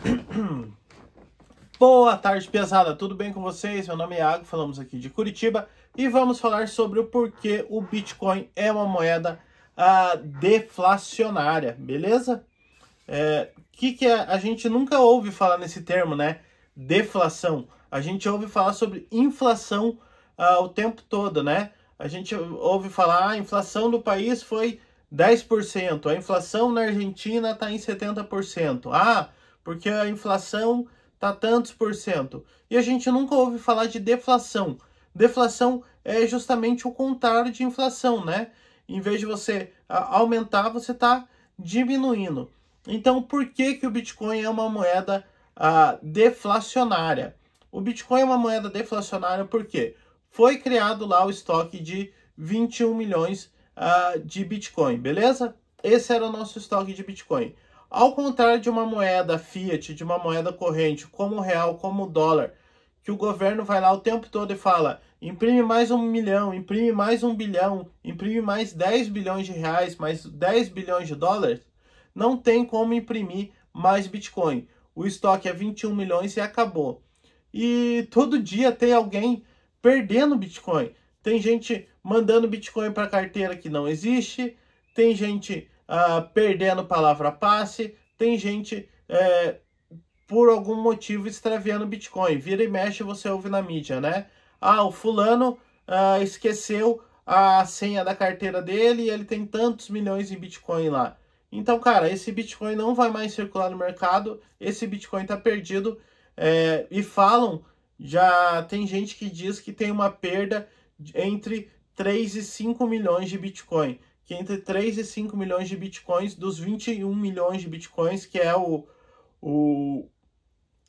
Boa tarde, pesada. Tudo bem com vocês? Meu nome é Iago, falamos aqui de Curitiba e vamos falar sobre o porquê o Bitcoin é uma moeda ah, deflacionária, beleza? É, que que é? a gente nunca ouve falar nesse termo, né? Deflação. A gente ouve falar sobre inflação ah, o tempo todo, né? A gente ouve falar, ah, a inflação do país foi 10%, a inflação na Argentina está em 70%. Ah, porque a inflação tá tantos por cento. E a gente nunca ouve falar de deflação. Deflação é justamente o contrário de inflação, né? Em vez de você aumentar, você está diminuindo. Então, por que, que o Bitcoin é uma moeda ah, deflacionária? O Bitcoin é uma moeda deflacionária porque foi criado lá o estoque de 21 milhões ah, de Bitcoin, beleza? Esse era o nosso estoque de Bitcoin. Ao contrário de uma moeda fiat, de uma moeda corrente, como o real, como o dólar, que o governo vai lá o tempo todo e fala: imprime mais um milhão, imprime mais um bilhão, imprime mais 10 bilhões de reais, mais 10 bilhões de dólares, não tem como imprimir mais Bitcoin. O estoque é 21 milhões e acabou. E todo dia tem alguém perdendo Bitcoin. Tem gente mandando Bitcoin para carteira que não existe, tem gente ah, perdendo palavra passe, tem gente é, por algum motivo extraviando Bitcoin. Vira e mexe, você ouve na mídia, né? Ah, o fulano ah, esqueceu a senha da carteira dele e ele tem tantos milhões em Bitcoin lá. Então, cara, esse Bitcoin não vai mais circular no mercado, esse Bitcoin tá perdido. É, e falam, já tem gente que diz que tem uma perda entre 3 e 5 milhões de Bitcoin que é entre 3 e 5 milhões de bitcoins dos 21 milhões de bitcoins, que é o, o,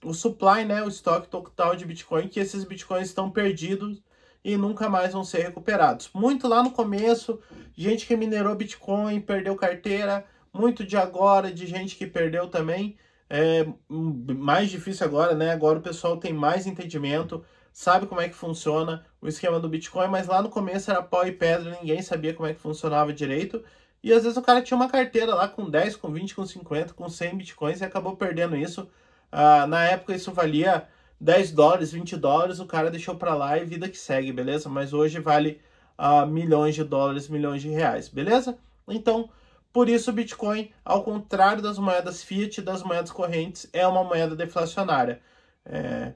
o supply, né, o estoque total de bitcoin, que esses bitcoins estão perdidos e nunca mais vão ser recuperados. Muito lá no começo, gente que minerou bitcoin, perdeu carteira, muito de agora, de gente que perdeu também. É hum, mais difícil agora, né? Agora o pessoal tem mais entendimento sabe como é que funciona o esquema do Bitcoin, mas lá no começo era pau e pedra, ninguém sabia como é que funcionava direito. E às vezes o cara tinha uma carteira lá com 10, com 20, com 50, com 100 Bitcoins e acabou perdendo isso. Uh, na época isso valia 10 dólares, 20 dólares, o cara deixou para lá e vida que segue, beleza? Mas hoje vale uh, milhões de dólares, milhões de reais, beleza? Então, por isso o Bitcoin, ao contrário das moedas fiat, das moedas correntes, é uma moeda deflacionária. É,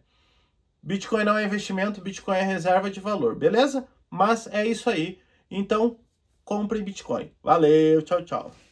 Bitcoin não é investimento, Bitcoin é reserva de valor, beleza? Mas é isso aí. Então, compre Bitcoin. Valeu, tchau, tchau.